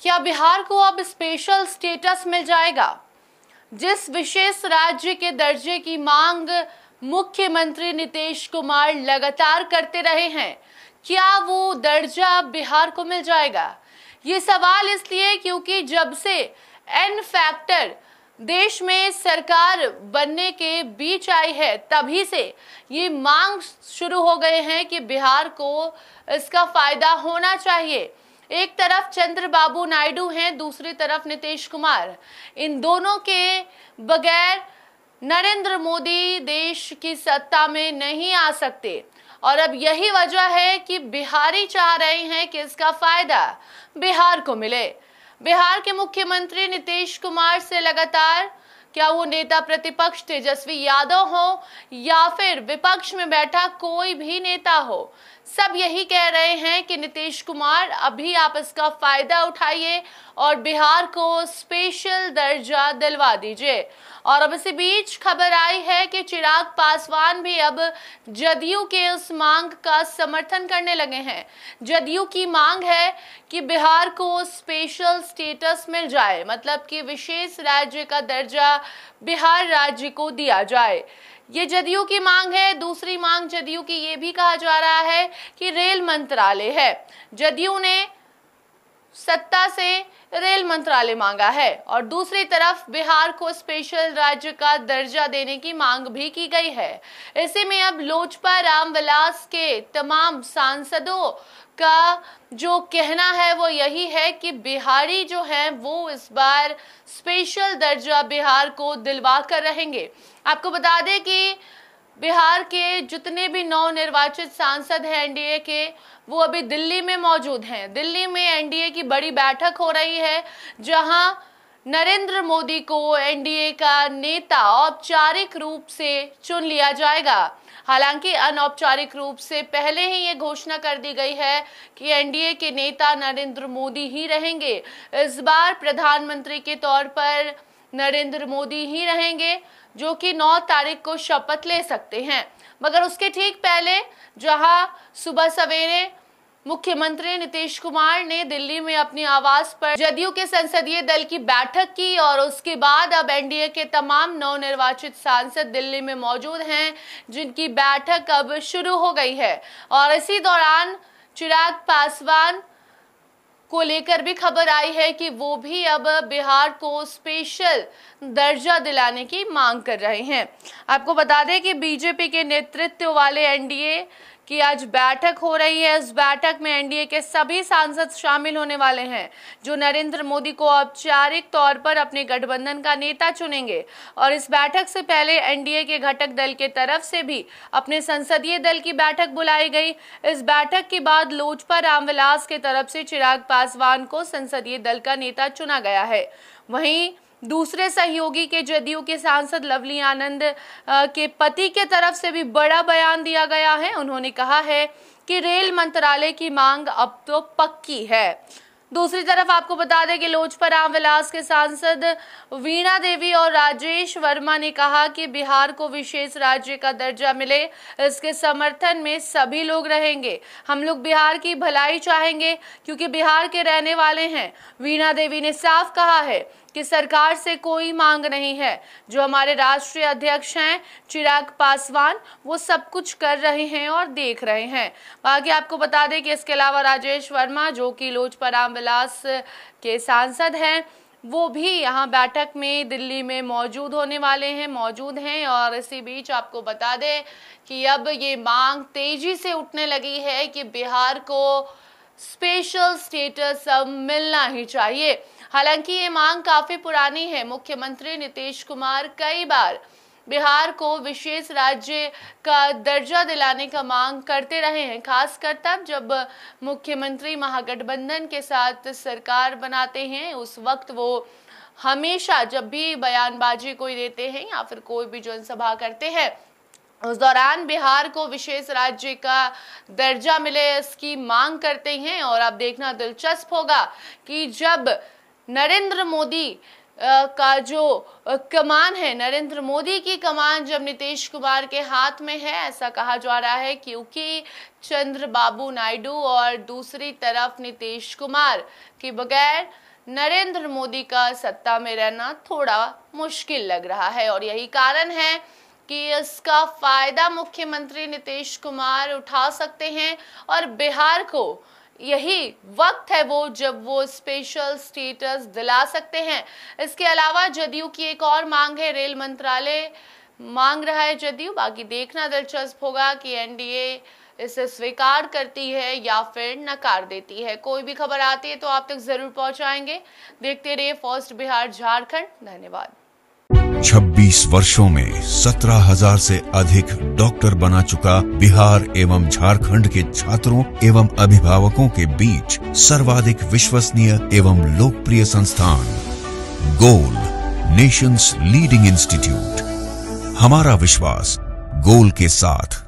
क्या बिहार को अब स्पेशल स्टेटस मिल जाएगा जिस विशेष राज्य के दर्जे की मांग मुख्यमंत्री नीतीश कुमार लगातार करते रहे हैं क्या वो दर्जा बिहार को मिल जाएगा ये सवाल इसलिए क्योंकि जब से एन फैक्टर देश में सरकार बनने के बीच आई है तभी से ये मांग शुरू हो गए हैं कि बिहार को इसका फायदा होना चाहिए एक तरफ चंद्रबाबू नायडू हैं दूसरी तरफ नीतीश कुमार इन दोनों के बगैर नरेंद्र मोदी देश की सत्ता में नहीं आ सकते और अब यही वजह है कि बिहारी चाह रहे हैं कि इसका फायदा बिहार को मिले बिहार के मुख्यमंत्री नीतीश कुमार से लगातार क्या वो नेता प्रतिपक्ष तेजस्वी यादव हो या फिर विपक्ष में बैठा कोई भी नेता हो सब यही कह रहे हैं कि नीतीश कुमार अभी आप इसका फ़ायदा उठाइए और बिहार को स्पेशल दर्जा दिलवा दीजिए और अब इसी बीच खबर आई है कि चिराग पासवान भी अब जदयू के उस मांग का समर्थन करने लगे हैं जदयू की मांग है कि बिहार को स्पेशल स्टेटस मिल जाए मतलब कि विशेष राज्य का दर्जा बिहार राज्य को दिया जाए ये जदयू की मांग है दूसरी मांग जदयू की ये भी कहा जा रहा है कि रेल मंत्रालय है जदयू ने सत्ता से रेल मंत्रालय मांगा है और दूसरी तरफ बिहार को स्पेशल राज्य का दर्जा देने की मांग भी की गई है ऐसे में अब लोजपा रामविलास के तमाम सांसदों का जो कहना है वो यही है कि बिहारी जो हैं वो इस बार स्पेशल दर्जा बिहार को दिलवा कर रहेंगे आपको बता दें कि बिहार के जितने भी नवनिर्वाचित सांसद हैं एनडीए के वो अभी दिल्ली में मौजूद हैं दिल्ली में एनडीए की बड़ी बैठक हो रही है जहां नरेंद्र मोदी को एनडीए का नेता औपचारिक रूप से चुन लिया जाएगा हालांकि अनौपचारिक रूप से पहले ही ये घोषणा कर दी गई है कि एनडीए के नेता नरेंद्र मोदी ही रहेंगे इस बार प्रधानमंत्री के तौर पर नरेंद्र मोदी ही रहेंगे जो कि 9 तारीख को शपथ ले सकते हैं मगर उसके ठीक पहले जहां सुबह सवेरे मुख्यमंत्री नीतीश कुमार ने दिल्ली में अपनी आवास पर जदयू के संसदीय दल की बैठक की और उसके बाद अब एनडीए के तमाम नवनिर्वाचित सांसद दिल्ली में मौजूद हैं जिनकी बैठक अब शुरू हो गई है और इसी दौरान चिराग पासवान को लेकर भी खबर आई है कि वो भी अब बिहार को स्पेशल दर्जा दिलाने की मांग कर रहे हैं आपको बता दें कि बीजेपी के नेतृत्व वाले एनडीए कि आज बैठक हो रही है इस बैठक में एनडीए के सभी सांसद शामिल होने वाले हैं जो नरेंद्र मोदी को औपचारिक तौर पर अपने गठबंधन का नेता चुनेंगे और इस बैठक से पहले एनडीए के घटक दल के तरफ से भी अपने संसदीय दल की बैठक बुलाई गई इस बैठक के बाद लोजपा रामविलास के तरफ से चिराग पासवान को संसदीय दल का नेता चुना गया है वहीं दूसरे सहयोगी के जदयू के सांसद लवली आनंद के पति के तरफ से भी बड़ा बयान दिया गया है उन्होंने कहा है कि रेल मंत्रालय की मांग अब तो पक्की है दूसरी तरफ आपको बता दें कि लोजपा रामविलास के सांसद वीणा देवी और राजेश वर्मा ने कहा कि बिहार को विशेष राज्य का दर्जा मिले इसके समर्थन में सभी लोग रहेंगे हम लोग बिहार की भलाई चाहेंगे क्योंकि बिहार के रहने वाले हैं वीणा देवी ने साफ कहा है कि सरकार से कोई मांग नहीं है जो हमारे राष्ट्रीय अध्यक्ष हैं चिराग पासवान वो सब कुछ कर रहे हैं और देख रहे हैं बाकी आपको बता दें कि इसके अलावा राजेश वर्मा जो कि लोजपा रामविलास के सांसद हैं वो भी यहाँ बैठक में दिल्ली में मौजूद होने वाले हैं मौजूद हैं और इसी बीच आपको बता दें कि अब ये मांग तेजी से उठने लगी है कि बिहार को स्पेशल स्टेटस अब मिलना ही चाहिए हालांकि ये मांग काफी पुरानी है मुख्यमंत्री नीतीश कुमार कई बार बिहार को विशेष राज्य का दर्जा दिलाने का मांग करते रहे हैं खासकर तब जब मुख्यमंत्री महागठबंधन के साथ सरकार बनाते हैं उस वक्त वो हमेशा जब भी बयानबाजी कोई देते हैं या फिर कोई भी जनसभा करते हैं उस दौरान बिहार को विशेष राज्य का दर्जा मिले इसकी मांग करते हैं और आप देखना दिलचस्प होगा कि जब नरेंद्र मोदी का जो कमान है नरेंद्र मोदी की कमान जब नीतीश कुमार के हाथ में है ऐसा कहा जा रहा है क्योंकि चंद्र बाबू नायडू और दूसरी तरफ नीतीश कुमार के बगैर नरेंद्र मोदी का सत्ता में रहना थोड़ा मुश्किल लग रहा है और यही कारण है कि इसका फ़ायदा मुख्यमंत्री नीतीश कुमार उठा सकते हैं और बिहार को यही वक्त है वो जब वो स्पेशल स्टेटस दिला सकते हैं इसके अलावा जदयू की एक और मांग है रेल मंत्रालय मांग रहा है जदयू बाकी देखना दिलचस्प होगा कि एनडीए इसे स्वीकार करती है या फिर नकार देती है कोई भी खबर आती है तो आप तक जरूर पहुंचाएंगे देखते रहिए फर्स्ट बिहार झारखंड धन्यवाद 26 वर्षों में 17,000 से अधिक डॉक्टर बना चुका बिहार एवं झारखंड के छात्रों एवं अभिभावकों के बीच सर्वाधिक विश्वसनीय एवं लोकप्रिय संस्थान गोल नेशंस लीडिंग इंस्टीट्यूट हमारा विश्वास गोल के साथ